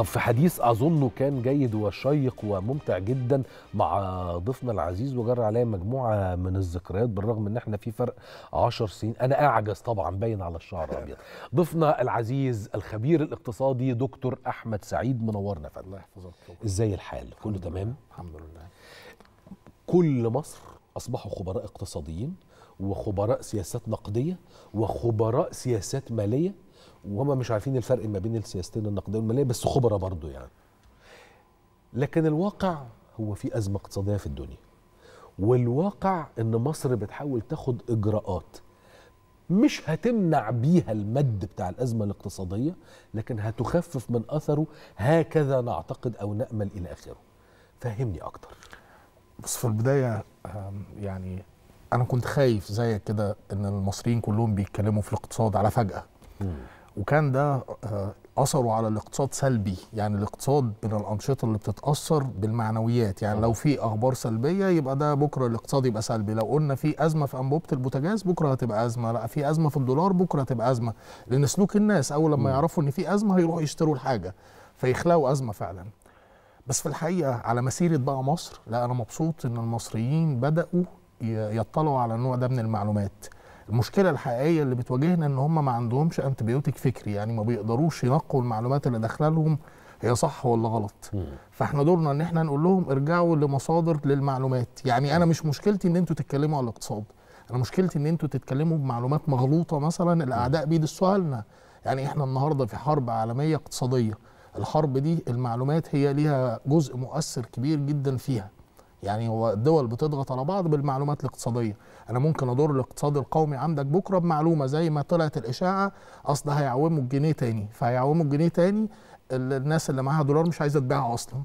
طب في حديث اظنه كان جيد وشيق وممتع جدا مع ضيفنا العزيز وجرى عليا مجموعه من الذكريات بالرغم ان احنا في فرق 10 سنين انا اعجز طبعا باين على الشعر الابيض ضيفنا العزيز الخبير الاقتصادي دكتور احمد سعيد منورنا فندم الله يحفظك ازاي الحال كله تمام الحمد لله كل مصر اصبحوا خبراء اقتصاديين وخبراء سياسات نقديه وخبراء سياسات ماليه وهم مش عارفين الفرق ما بين السياستين النقديه والماليه بس خبره برضو يعني لكن الواقع هو في ازمه اقتصاديه في الدنيا والواقع ان مصر بتحاول تاخد اجراءات مش هتمنع بيها المد بتاع الازمه الاقتصاديه لكن هتخفف من اثره هكذا نعتقد او نامل الى اخره فهمني اكتر بس في البدايه يعني انا كنت خايف زيك كده ان المصريين كلهم بيتكلموا في الاقتصاد على فجاه وكان ده آه، اثره على الاقتصاد سلبي يعني الاقتصاد من الانشطه اللي بتتاثر بالمعنويات يعني آه. لو في اخبار سلبيه يبقى ده بكره الاقتصاد يبقى سلبي لو قلنا في ازمه في انبوبه البوتاجاز بكره هتبقى ازمه لا في ازمه في الدولار بكره هتبقى ازمه لان سلوك الناس اول لما يعرفوا ان في ازمه هيروحوا يشتروا الحاجه فيخلقوا ازمه فعلا بس في الحقيقه على مسيره بقى مصر لا انا مبسوط ان المصريين بداوا يطلعوا على النوع ده من المعلومات المشكله الحقيقيه اللي بتواجهنا ان هم ما عندهمش انتبيوتيك فكري يعني ما بيقدروش ينقوا المعلومات اللي داخله لهم هي صح ولا غلط مم. فاحنا دورنا ان احنا نقول لهم ارجعوا لمصادر للمعلومات يعني انا مش مشكلتي ان انتوا تتكلموا على الاقتصاد انا مشكلتي ان انتوا تتكلموا بمعلومات مغلوطه مثلا الاعداء بيدسوها لنا يعني احنا النهارده في حرب عالميه اقتصاديه الحرب دي المعلومات هي ليها جزء مؤثر كبير جدا فيها يعني هو الدول بتضغط على بعض بالمعلومات الاقتصاديه انا ممكن اضر الاقتصاد القومي عندك بكره بمعلومه زي ما طلعت الاشاعه اصل هيعوموا الجنيه تاني فهيعوموا الجنيه تاني الناس اللي معاها دولار مش عايزه تبيعها اصلا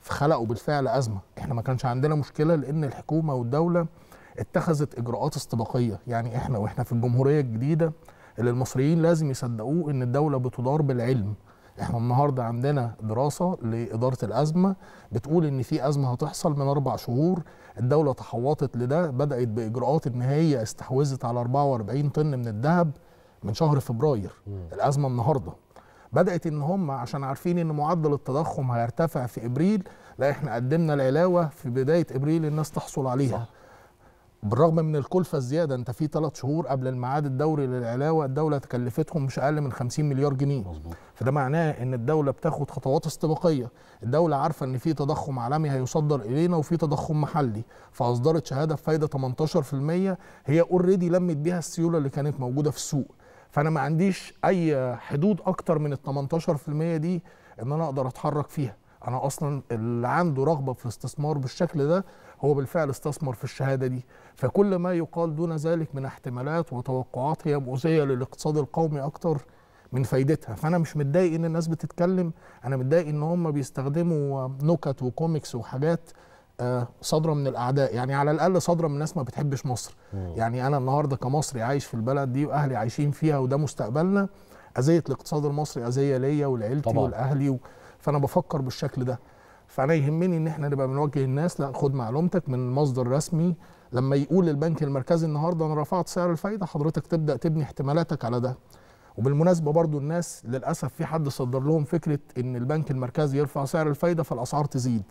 فخلقوا بالفعل ازمه احنا ما كانش عندنا مشكله لان الحكومه والدوله اتخذت اجراءات استباقيه يعني احنا واحنا في الجمهوريه الجديده اللي المصريين لازم يصدقوه ان الدوله بتدار بالعلم احنا النهارده عندنا دراسه لاداره الازمه بتقول ان في ازمه هتحصل من اربع شهور الدوله تحوطت لده بدات باجراءات ان هي استحوذت على 44 طن من الذهب من شهر فبراير الازمه النهارده بدات ان هم عشان عارفين ان معدل التضخم هيرتفع في ابريل لا احنا قدمنا العلاوه في بدايه ابريل الناس تحصل عليها صح. بالرغم من الكلفه الزياده انت في ثلاث شهور قبل الميعاد الدوري للعلاوه الدوله تكلفتهم مش اقل من 50 مليار جنيه مظبوط فده معناه ان الدوله بتاخد خطوات استباقيه الدوله عارفه ان في تضخم عالمي هيصدر الينا وفي تضخم محلي فاصدرت شهاده بفايده 18% هي اوريدي لمت بيها السيوله اللي كانت موجوده في السوق فانا ما عنديش اي حدود اكتر من ال 18% دي ان انا اقدر اتحرك فيها انا اصلا اللي عنده رغبه في الاستثمار بالشكل ده هو بالفعل استثمر في الشهادة دي فكل ما يقال دون ذلك من احتمالات وتوقعات هي مؤذية للاقتصاد القومي أكتر من فايدتها فأنا مش متضايق إن الناس بتتكلم أنا متضايق إن هم بيستخدموا نكت وكوميكس وحاجات آه، صادره من الاعداء يعني على الاقل صادره من ناس ما بتحبش مصر مم. يعني انا النهارده كمصري عايش في البلد دي واهلي عايشين فيها وده مستقبلنا اذيه الاقتصاد المصري اذيه ليا ولعيلتي ولاهلي و... فانا بفكر بالشكل ده فانا يهمني ان احنا نبقى بنوجه الناس لا خد معلومتك من مصدر رسمي لما يقول البنك المركزي النهارده انا رفعت سعر الفايده حضرتك تبدا تبني احتمالاتك على ده وبالمناسبه برضو الناس للاسف في حد صدر لهم فكره ان البنك المركزي يرفع سعر الفايده فالاسعار تزيد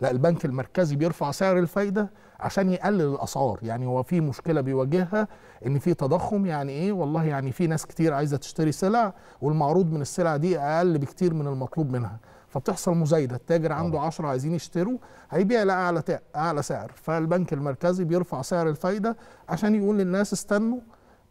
لا البنك المركزي بيرفع سعر الفايده عشان يقلل الاسعار يعني هو في مشكله بيواجهها ان في تضخم يعني ايه والله يعني في ناس كتير عايزه تشتري سلع والمعروض من السلع دي اقل بكتير من المطلوب منها فبتحصل مزايده التاجر عنده 10 عايزين يشتروا هيبيع لاعلى اعلى سعر فالبنك المركزي بيرفع سعر الفايده عشان يقول للناس استنوا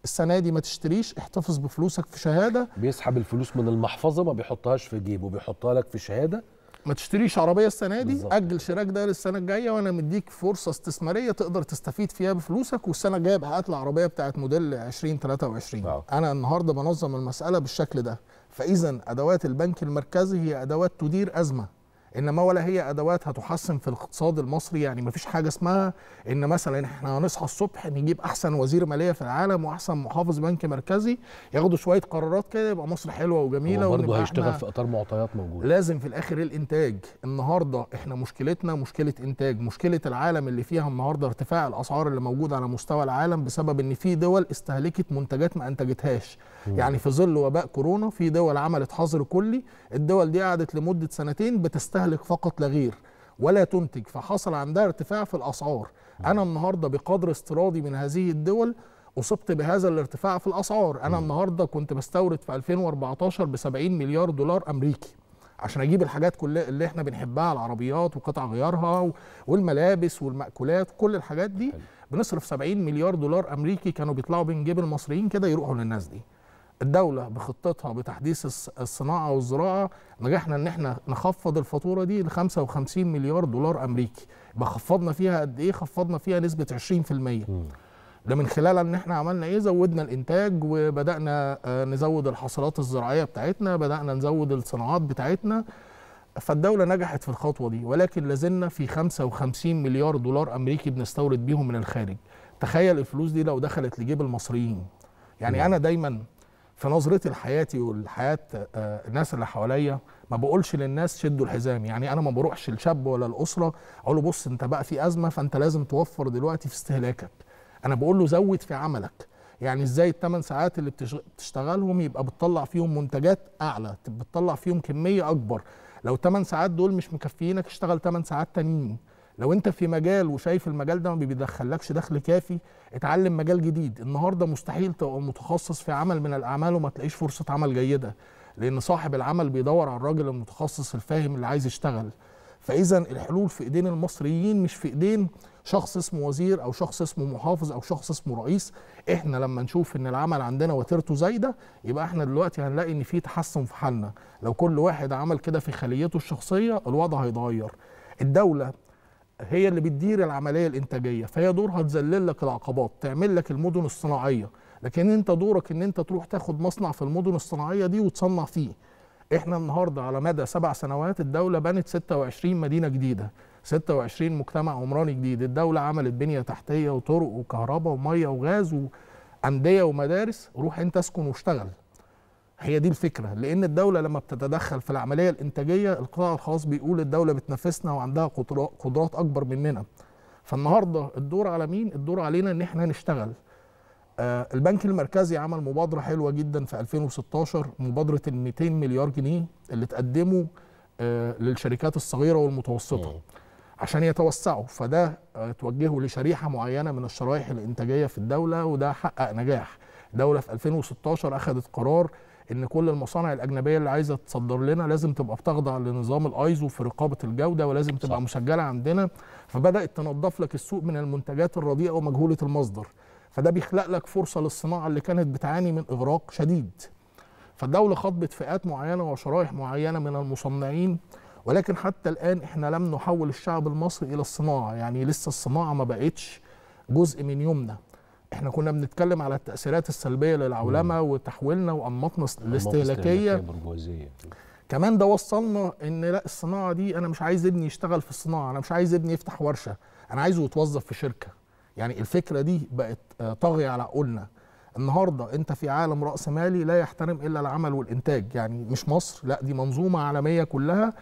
السنه دي ما تشتريش احتفظ بفلوسك في شهاده بيسحب الفلوس من المحفظه ما بيحطهاش في جيبه بيحطها لك في شهاده ما تشتريش عربيه السنه دي بالزبط. اجل شراك ده للسنه الجايه وانا مديك فرصه استثماريه تقدر تستفيد فيها بفلوسك والسنه الجايه بقى هات العربيه بتاعت موديل 2023 أوه. انا النهارده بنظم المساله بالشكل ده فاذا ادوات البنك المركزي هي ادوات تدير ازمه انما ولا هي ادوات هتحسن في الاقتصاد المصري يعني مفيش حاجه اسمها ان مثلا احنا هنصحى الصبح نجيب احسن وزير ماليه في العالم واحسن محافظ بنك مركزي ياخدوا شويه قرارات كده يبقى مصر حلوه وجميله وبرضه هيشتغل في اطار معطيات موجوده لازم في الاخر الانتاج النهارده احنا مشكلتنا مشكله انتاج مشكله العالم اللي فيها النهارده ارتفاع الاسعار اللي موجوده على مستوى العالم بسبب ان في دول استهلكت منتجات ما انتجتهاش مم. يعني في ظل وباء كورونا في دول عملت حظر كلي الدول دي قعدت لمده سنتين بتستهلك تستهلك فقط لا غير ولا تنتج فحصل عندها ارتفاع في الاسعار انا النهارده بقدر استيرادي من هذه الدول اصبت بهذا الارتفاع في الاسعار انا النهارده كنت بستورد في 2014 ب 70 مليار دولار امريكي عشان اجيب الحاجات كلها اللي احنا بنحبها العربيات وقطع غيارها والملابس والمأكولات كل الحاجات دي بنصرف 70 مليار دولار امريكي كانوا بيطلعوا بين جيب المصريين كده يروحوا للناس دي الدوله بخطتها بتحديث الصناعه والزراعه نجحنا ان احنا نخفض الفاتوره دي ل 55 مليار دولار امريكي يبقى خفضنا فيها قد ايه خفضنا فيها نسبه 20% ده من خلال ان احنا عملنا ايه زودنا الانتاج وبدانا آه، نزود الحصلات الزراعيه بتاعتنا بدانا نزود الصناعات بتاعتنا فالدوله نجحت في الخطوه دي ولكن لازلنا في 55 مليار دولار امريكي بنستورد بيهم من الخارج تخيل الفلوس دي لو دخلت لجيب المصريين يعني انا دايما في نظرتي لحياتي ولحياه آه، الناس اللي حواليا ما بقولش للناس شدوا الحزام يعني انا ما بروحش للشاب ولا الاسره اقول له بص انت بقى في ازمه فانت لازم توفر دلوقتي في استهلاكك انا بقول له زود في عملك يعني ازاي الثمان ساعات اللي بتشتغلهم يبقى بتطلع فيهم منتجات اعلى بتطلع فيهم كميه اكبر لو 8 ساعات دول مش مكفيينك اشتغل 8 ساعات تانيين لو انت في مجال وشايف المجال ده ما بيدخلكش دخل كافي اتعلم مجال جديد النهارده مستحيل تبقى متخصص في عمل من الاعمال وما تلاقيش فرصه عمل جيده لان صاحب العمل بيدور على الراجل المتخصص الفاهم اللي عايز يشتغل فاذا الحلول في ايدين المصريين مش في ايدين شخص اسمه وزير او شخص اسمه محافظ او شخص اسمه رئيس احنا لما نشوف ان العمل عندنا وتيرته زايده يبقى احنا دلوقتي هنلاقي ان في تحسن في حالنا لو كل واحد عمل كده في خليته الشخصيه الوضع هيتغير الدوله هي اللي بتدير العمليه الانتاجيه فهي دورها تذلل لك العقبات تعمل لك المدن الصناعيه لكن انت دورك ان انت تروح تاخد مصنع في المدن الصناعيه دي وتصنع فيه احنا النهارده على مدى سبع سنوات الدوله بنت 26 مدينه جديده 26 مجتمع عمراني جديد الدوله عملت بنيه تحتيه وطرق وكهرباء وميه وغاز وانديه ومدارس روح انت اسكن واشتغل هي دي الفكره لان الدوله لما بتتدخل في العمليه الانتاجيه القطاع الخاص بيقول الدوله بتنافسنا وعندها قدرات اكبر مننا فالنهارده الدور على مين الدور علينا ان احنا نشتغل آه، البنك المركزي عمل مبادره حلوه جدا في 2016 مبادره ال 200 مليار جنيه اللي تقدموا آه، للشركات الصغيره والمتوسطه عشان يتوسعوا فده آه، توجهوا لشريحه معينه من الشرائح الانتاجيه في الدوله وده حقق نجاح دولة في 2016 اخذت قرار ان كل المصانع الاجنبيه اللي عايزه تصدر لنا لازم تبقى بتخضع لنظام الايزو في رقابه الجوده ولازم تبقى صح. مسجله عندنا فبدات تنظف لك السوق من المنتجات الرديئه ومجهوله المصدر فده بيخلق لك فرصه للصناعه اللي كانت بتعاني من اغراق شديد فالدوله خاطبت فئات معينه وشرائح معينه من المصنعين ولكن حتى الان احنا لم نحول الشعب المصري الى الصناعه يعني لسه الصناعه ما بقتش جزء من يومنا احنا كنا بنتكلم على التاثيرات السلبيه للعولمه وتحويلنا وانماطنا الاستهلاكيه كمان ده وصلنا ان لا الصناعه دي انا مش عايز ابني يشتغل في الصناعه انا مش عايز ابني يفتح ورشه انا عايزه يتوظف في شركه يعني الفكره دي بقت آه، طاغيه على عقولنا النهارده انت في عالم راس مالي لا يحترم الا العمل والانتاج يعني مش مصر لا دي منظومه عالميه كلها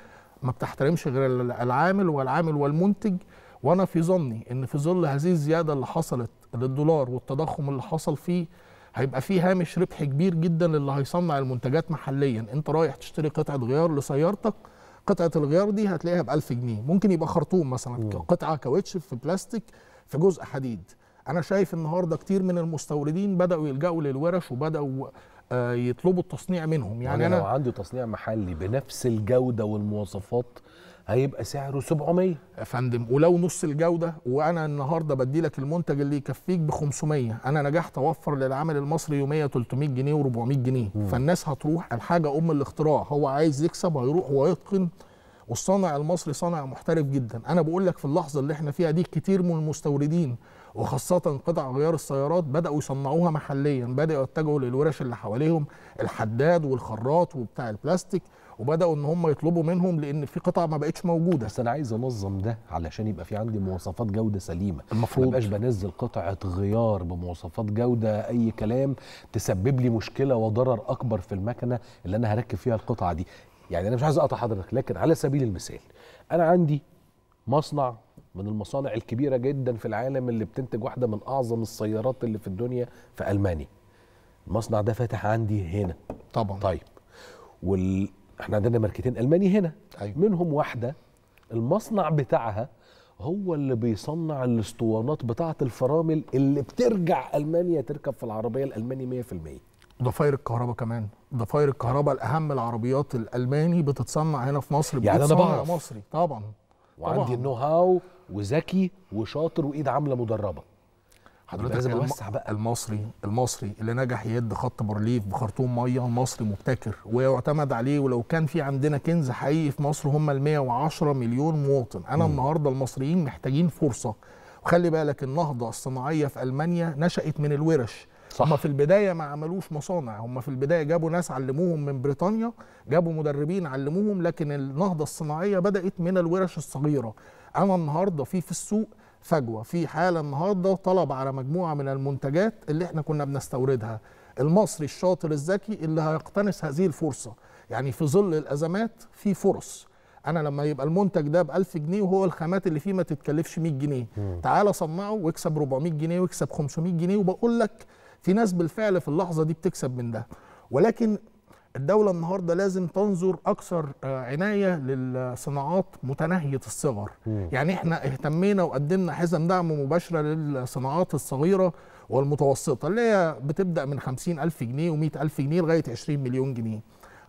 ما بتحترمش غير العامل والعامل والمنتج وانا في ظني ان في ظل هذه الزياده اللي حصلت للدولار والتضخم اللي حصل فيه هيبقى فيه هامش ربح كبير جدا للي هيصنع المنتجات محليا انت رايح تشتري قطعه غيار لسيارتك قطعه الغيار دي هتلاقيها ب 1000 جنيه ممكن يبقى خرطوم مثلا قطعه كاوتش في بلاستيك في جزء حديد انا شايف النهارده كتير من المستوردين بداوا يلجاوا للورش وبداوا آه، يطلبوا التصنيع منهم يعني, يعني انا لو عندي تصنيع محلي بنفس الجوده والمواصفات هيبقى سعره 700 يا فندم ولو نص الجوده وانا النهارده بدي لك المنتج اللي يكفيك ب 500 انا نجحت اوفر للعامل المصري يوميه 300 جنيه و400 جنيه مم. فالناس هتروح الحاجه ام الاختراع هو عايز يكسب هيروح ويتقن والصانع المصري صانع محترف جدا انا بقول لك في اللحظه اللي احنا فيها دي كتير من المستوردين وخاصة قطع غيار السيارات بدأوا يصنعوها محليا بدأوا يتجهوا للورش اللي حواليهم الحداد والخراط وبتاع البلاستيك وبداوا ان هم يطلبوا منهم لان في قطع ما بقتش موجوده بس انا عايز انظم ده علشان يبقى في عندي مواصفات جوده سليمه المفروض ما بنزل قطعه غيار بمواصفات جوده اي كلام تسبب لي مشكله وضرر اكبر في المكنه اللي انا هركب فيها القطعه دي يعني انا مش عايز اقطع حضرتك لكن على سبيل المثال انا عندي مصنع من المصانع الكبيرة جدا في العالم اللي بتنتج واحدة من أعظم السيارات اللي في الدنيا في ألمانيا المصنع ده فاتح عندي هنا طبعا طيب وال... احنا عندنا ماركتين ألماني هنا أيوة. منهم واحدة المصنع بتاعها هو اللي بيصنع الاسطوانات بتاعة الفرامل اللي بترجع ألمانيا تركب في العربية الألماني 100% ضفاير الكهرباء كمان ضفاير الكهرباء الأهم العربيات الألماني بتتصنع هنا في مصر يعني أنا بعرف مصري طبعا وعندي النو هاو وذكي وشاطر وايد عامله مدربه حضرتك لازم اوسع بقى المصري المصري اللي نجح يد خط بارليف بخرطوم ميه المصري مبتكر ويعتمد عليه ولو كان في عندنا كنز حقيقي في مصر هم ال 110 مليون مواطن انا م. النهارده المصريين محتاجين فرصه وخلي بالك النهضه الصناعيه في المانيا نشات من الورش صح. هم في البدايه ما عملوش مصانع هم في البدايه جابوا ناس علموهم من بريطانيا جابوا مدربين علموهم لكن النهضه الصناعيه بدات من الورش الصغيره انا النهارده في في السوق فجوه في حاله النهارده طلب على مجموعه من المنتجات اللي احنا كنا بنستوردها المصري الشاطر الذكي اللي هيقتنص هذه الفرصه يعني في ظل الازمات في فرص انا لما يبقى المنتج ده ب 1000 جنيه وهو الخامات اللي فيه ما تتكلفش 100 جنيه مم. تعال صنعه واكسب 400 جنيه واكسب 500 جنيه وبقول لك في ناس بالفعل في اللحظه دي بتكسب من ده ولكن الدولة النهاردة لازم تنظر أكثر آه، عناية للصناعات متناهية الصغر مم. يعني إحنا اهتمينا وقدمنا حزم دعم مباشرة للصناعات الصغيرة والمتوسطة اللي هي بتبدأ من 50 ألف جنيه و100 ألف جنيه لغاية 20 مليون جنيه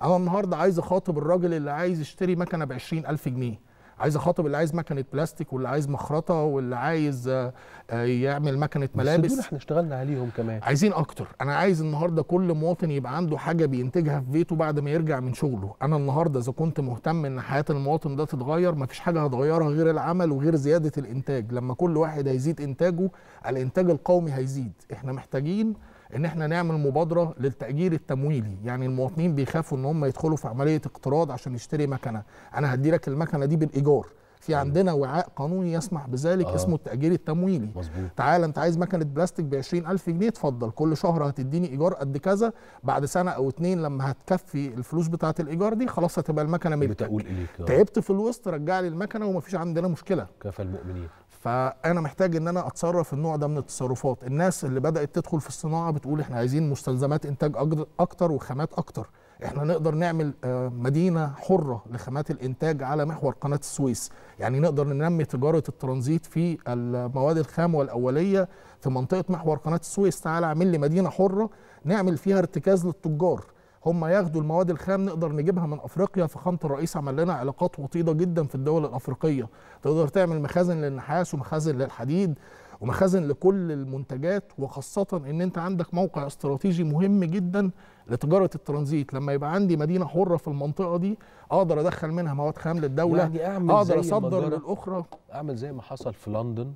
أنا النهاردة عايز أخاطب الراجل اللي عايز يشتري مكنة ب 20 ألف جنيه عايز اخاطب اللي عايز مكنه بلاستيك واللي عايز مخرطه واللي عايز آه، آه، يعمل مكنه ملابس بس دول احنا اشتغلنا عليهم كمان عايزين اكتر انا عايز النهارده كل مواطن يبقى عنده حاجه بينتجها في بيته بعد ما يرجع من شغله انا النهارده اذا كنت مهتم ان حياه المواطن ده تتغير ما فيش حاجه هتغيرها غير العمل وغير زياده الانتاج لما كل واحد هيزيد انتاجه الانتاج القومي هيزيد احنا محتاجين ان احنا نعمل مبادره للتاجير التمويلي يعني المواطنين بيخافوا ان هم يدخلوا في عمليه اقتراض عشان يشتري مكنه انا هدي لك المكنه دي بالايجار في عندنا وعاء قانوني يسمح بذلك آه. اسمه التأجير التمويلي مظبوط تعال انت عايز مكنة بلاستيك ب 20000 جنيه اتفضل كل شهر هتديني ايجار قد كذا بعد سنة او اتنين لما هتكفي الفلوس بتاعة الايجار دي خلاص هتبقى المكنة ملكك بتقول اليك آه. تعبت في الوسط رجع لي المكنة ومفيش عندنا مشكلة كفى المؤمنين فانا محتاج ان انا اتصرف النوع ده من التصرفات الناس اللي بدات تدخل في الصناعه بتقول احنا عايزين مستلزمات انتاج اكتر وخامات اكتر احنا نقدر نعمل آه، مدينه حره لخامات الانتاج على محور قناه السويس يعني نقدر ننمي تجاره الترانزيت في المواد الخام والاوليه في منطقه محور قناه السويس تعالى اعمل لي مدينه حره نعمل فيها ارتكاز للتجار هم ياخدوا المواد الخام نقدر نجيبها من افريقيا فخامه الرئيس عمل لنا علاقات وطيده جدا في الدول الافريقيه تقدر تعمل مخازن للنحاس ومخازن للحديد ومخازن لكل المنتجات وخاصه ان انت عندك موقع استراتيجي مهم جدا لتجاره الترانزيت لما يبقى عندي مدينه حره في المنطقه دي اقدر ادخل منها مواد خام للدوله يعني أعمل اقدر اصدر للاخرى اعمل زي ما حصل في لندن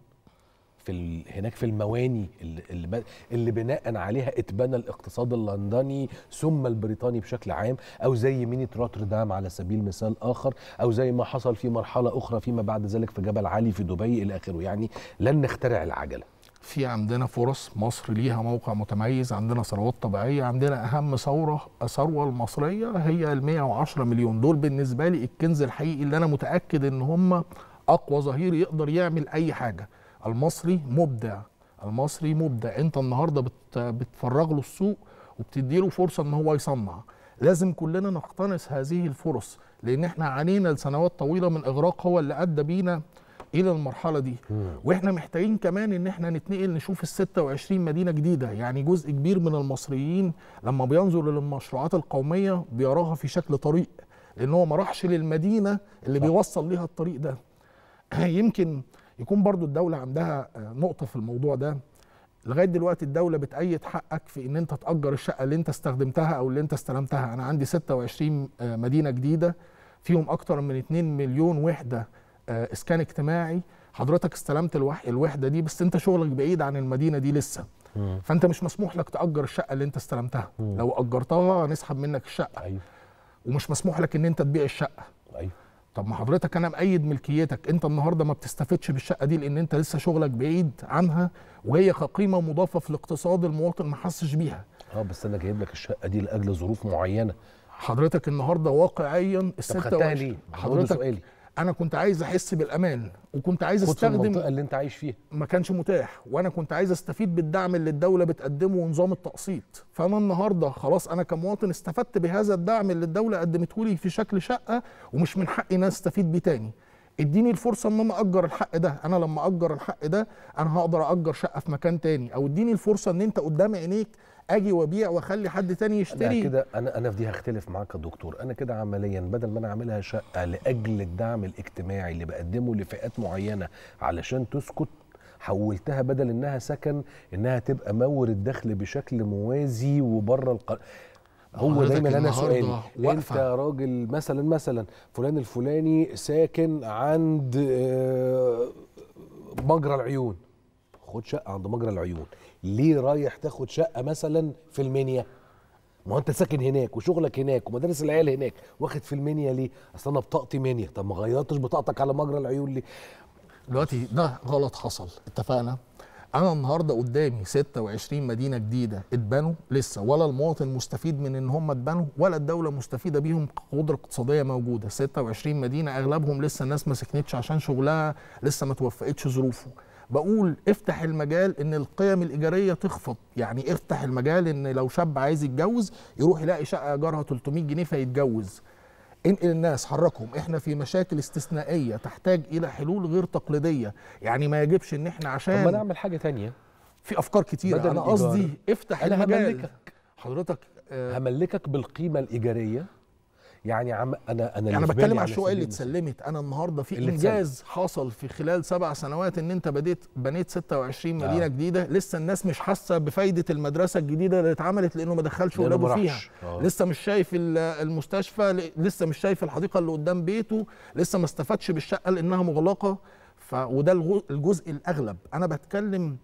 في هناك في المواني اللي, اللي بناء عليها اتبنى الاقتصاد اللندني ثم البريطاني بشكل عام او زي ميني روتردام على سبيل مثال اخر او زي ما حصل في مرحله اخرى فيما بعد ذلك في جبل علي في دبي الى اخره يعني لن نخترع العجله في عندنا فرص مصر ليها موقع متميز عندنا ثروات طبيعية عندنا أهم ثورة الثروة المصرية هي ال 110 مليون دول بالنسبة لي الكنز الحقيقي اللي أنا متأكد إن هم أقوى ظهير يقدر يعمل أي حاجة المصري مبدع المصري مبدع انت النهارده بتفرغ له السوق وبتدي له فرصه ان هو يصنع لازم كلنا نقتنص هذه الفرص لان احنا عانينا لسنوات طويله من اغراق هو اللي ادى بينا الى المرحله دي واحنا محتاجين كمان ان احنا نتنقل نشوف ال 26 مدينه جديده يعني جزء كبير من المصريين لما بينظر للمشروعات القوميه بيراها في شكل طريق لان هو ما راحش للمدينه اللي بيوصل ليها الطريق ده يمكن يكون برضو الدوله عندها آه، نقطه في الموضوع ده لغايه دلوقتي الدوله بتأيد حقك في ان انت تأجر الشقه اللي انت استخدمتها او اللي انت استلمتها انا عندي 26 آه، مدينه جديده فيهم اكتر من 2 مليون وحده آه، اسكان اجتماعي حضرتك استلمت الوحده دي بس انت شغلك بعيد عن المدينه دي لسه فانت مش مسموح لك تأجر الشقه اللي انت استلمتها لو أجرتها هنسحب منك الشقه أيوه. ومش مسموح لك ان انت تبيع الشقه أيوه. طب ما حضرتك انا مأيد ملكيتك انت النهارده ما بتستفدش بالشقه دي لان انت لسه شغلك بعيد عنها وهي كقيمه مضافه في الاقتصاد المواطن ما حسش بيها اه بس انا جايب لك الشقه دي لاجل ظروف معينه حضرتك النهارده واقعيا الستة طب خدتها ليه؟ حضرتك سؤالي انا كنت عايز احس بالامان وكنت عايز استخدم المنطقه اللي انت عايش فيها ما كانش متاح وانا كنت عايز استفيد بالدعم اللي الدوله بتقدمه ونظام التقسيط فانا النهارده خلاص انا كمواطن استفدت بهذا الدعم اللي الدوله قدمته لي في شكل شقه ومش من حقي ان استفيد بيه تاني اديني الفرصه ان انا اجر الحق ده انا لما اجر الحق ده انا هقدر اجر شقه في مكان تاني او اديني الفرصه ان انت قدام عينيك اجي وابيع واخلي حد تاني يشتري انا كده انا انا في دي هختلف معاك يا دكتور انا كده عمليا بدل ما انا اعملها شقه لاجل الدعم الاجتماعي اللي بقدمه لفئات معينه علشان تسكت حولتها بدل انها سكن انها تبقى مور الدخل بشكل موازي وبره القانون هو دايما انا سؤالي وانت راجل مثلا مثلا فلان الفلاني ساكن عند آه، مجرى العيون خد شقه عند مجرى العيون ليه رايح تاخد شقه مثلا في المنيا ما انت ساكن هناك وشغلك هناك ومدارس العيال هناك واخد في المنيا ليه اصل انا بطاقتي منيا طب ما غيرتش بطاقتك على مجرى العيون ليه دلوقتي ده غلط حصل اتفقنا انا النهارده قدامي 26 مدينه جديده اتبنوا لسه ولا المواطن مستفيد من ان هم اتبنوا ولا الدوله مستفيده بيهم قدره اقتصاديه موجوده 26 مدينه اغلبهم لسه الناس ما سكنتش عشان شغلها لسه ما توفقتش ظروفه بقول افتح المجال ان القيم الايجاريه تخفض يعني افتح المجال ان لو شاب عايز يتجوز يروح يلاقي شقه ايجارها 300 جنيه فيتجوز انقل الناس حركهم احنا في مشاكل استثنائيه تحتاج الى حلول غير تقليديه يعني ما يجبش ان احنا عشان طب ما نعمل حاجه تانية في افكار كتير انا قصدي افتح أنا المجال حضرتك آه هملكك بالقيمه الايجاريه يعني عم انا انا انا بتكلم على الشقق اللي اتسلمت انا النهارده في انجاز حصل في خلال سبع سنوات ان انت بديت بنيت 26 آه. مدينه آه. جديده لسه الناس مش حاسه بفايده المدرسه الجديده اللي اتعملت لانه ما دخلش ولاده فيها آه. لسه مش شايف المستشفى لسه مش شايف الحديقه اللي قدام بيته لسه ما استفادش بالشقه لانها مغلقه ف... وده الجزء الاغلب انا بتكلم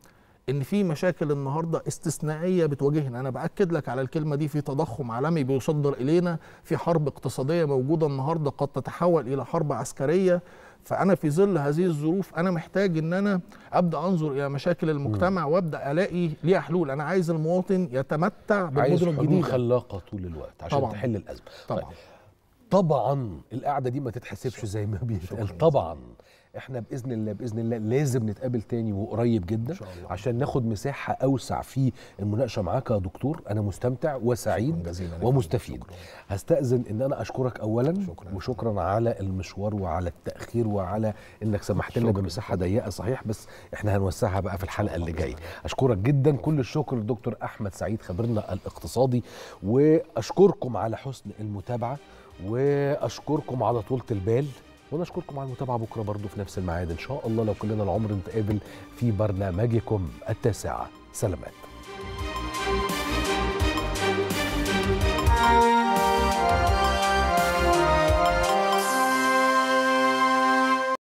ان في مشاكل النهارده استثنائيه بتواجهنا انا باكد لك على الكلمه دي في تضخم عالمي بيصدر الينا في حرب اقتصاديه موجوده النهارده قد تتحول الى حرب عسكريه فانا في ظل هذه الظروف انا محتاج ان انا ابدا انظر الى مشاكل المجتمع وابدا الاقي ليها حلول انا عايز المواطن يتمتع بالمدن الجديده عايز خلاقه طول الوقت عشان طبعًا. تحل الازمه طيب. طبعا طبعا القعده دي ما تتحسبش زي ما بيتقال طبعا احنا باذن الله باذن الله لازم نتقابل تاني وقريب جدا إن شاء الله. عشان ناخد مساحه اوسع في المناقشه معاك يا دكتور انا مستمتع وسعيد ومستفيد هستاذن ان انا اشكرك اولا شكرا. وشكرا على المشوار وعلى التاخير وعلى انك سمحت لنا بمساحه ضيقه صحيح بس احنا هنوسعها بقى في الحلقه اللي جايه اشكرك جدا كل الشكر للدكتور احمد سعيد خبيرنا الاقتصادي واشكركم على حسن المتابعه واشكركم على طولة البال وانا اشكركم على المتابعه بكره برضو في نفس الميعاد ان شاء الله لو كلنا العمر نتقابل في برنامجكم التاسعه سلامات